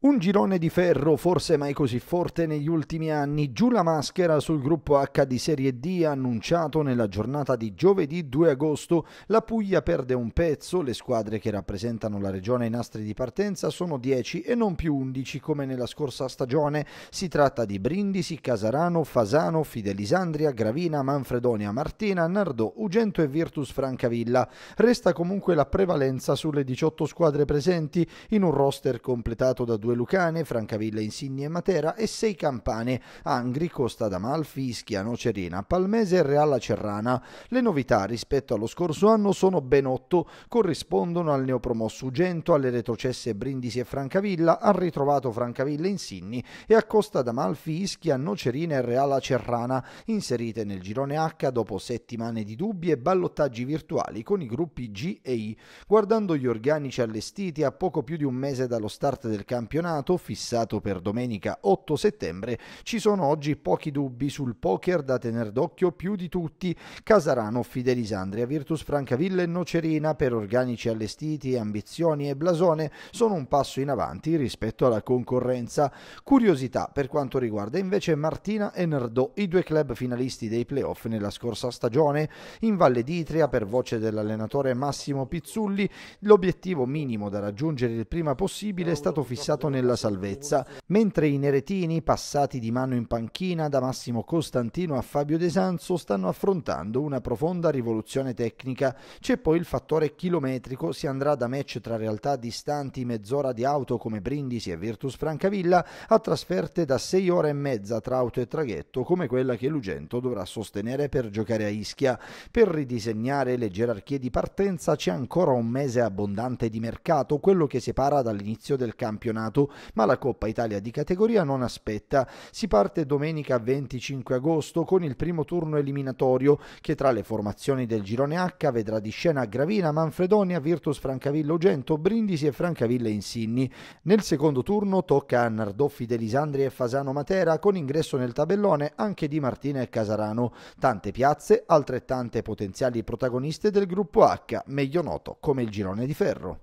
Un girone di ferro forse mai così forte negli ultimi anni, giù la maschera sul gruppo H di Serie D annunciato nella giornata di giovedì 2 agosto, la Puglia perde un pezzo, le squadre che rappresentano la regione ai nastri di partenza sono 10 e non più 11 come nella scorsa stagione, si tratta di Brindisi, Casarano, Fasano, Fidelisandria, Gravina, Manfredonia, Martina, Nardò, Ugento e Virtus Francavilla. Resta comunque la prevalenza sulle 18 squadre presenti in un roster completato da due due lucane, Francavilla, Insigni e Matera e sei campane, Angri, Costa d'Amalfi, Ischia, Nocerina, Palmese e Reala Cerrana. Le novità rispetto allo scorso anno sono ben otto, corrispondono al neopromosso Ugento, alle retrocesse Brindisi e Francavilla, al ritrovato Francavilla, Insigni e a Costa d'Amalfi, Ischia, Nocerina e Reala Cerrana, inserite nel girone H dopo settimane di dubbi e ballottaggi virtuali con i gruppi G e I. Guardando gli organici allestiti a poco più di un mese dallo start del campionato, campionato, fissato per domenica 8 settembre, ci sono oggi pochi dubbi sul poker da tener d'occhio più di tutti. Casarano, Fidelisandria, Virtus Francavilla e Nocerina per organici allestiti, ambizioni e blasone sono un passo in avanti rispetto alla concorrenza. Curiosità per quanto riguarda invece Martina e Nerdò, i due club finalisti dei playoff nella scorsa stagione. In Valle d'Itria, per voce dell'allenatore Massimo Pizzulli, l'obiettivo minimo da raggiungere il prima possibile è stato fissato entrato nella salvezza, mentre i neretini, passati di mano in panchina da Massimo Costantino a Fabio De Sanso, stanno affrontando una profonda rivoluzione tecnica. C'è poi il fattore chilometrico, si andrà da match tra realtà distanti mezz'ora di auto come Brindisi e Virtus Francavilla a trasferte da 6 ore e mezza tra auto e traghetto come quella che Lugento dovrà sostenere per giocare a Ischia. Per ridisegnare le gerarchie di partenza c'è ancora un mese abbondante di mercato, quello che separa dall'inizio del campionato campionato, ma la Coppa Italia di categoria non aspetta. Si parte domenica 25 agosto con il primo turno eliminatorio che tra le formazioni del girone H vedrà di scena Gravina, Manfredonia, Virtus Francavilla, Gento, Brindisi e Francavilla Insigni. Nel secondo turno tocca a Nardoffi Delisandri e Fasano Matera con ingresso nel tabellone anche Di Martina e Casarano. Tante piazze, altrettante potenziali protagoniste del gruppo H, meglio noto come il girone di ferro.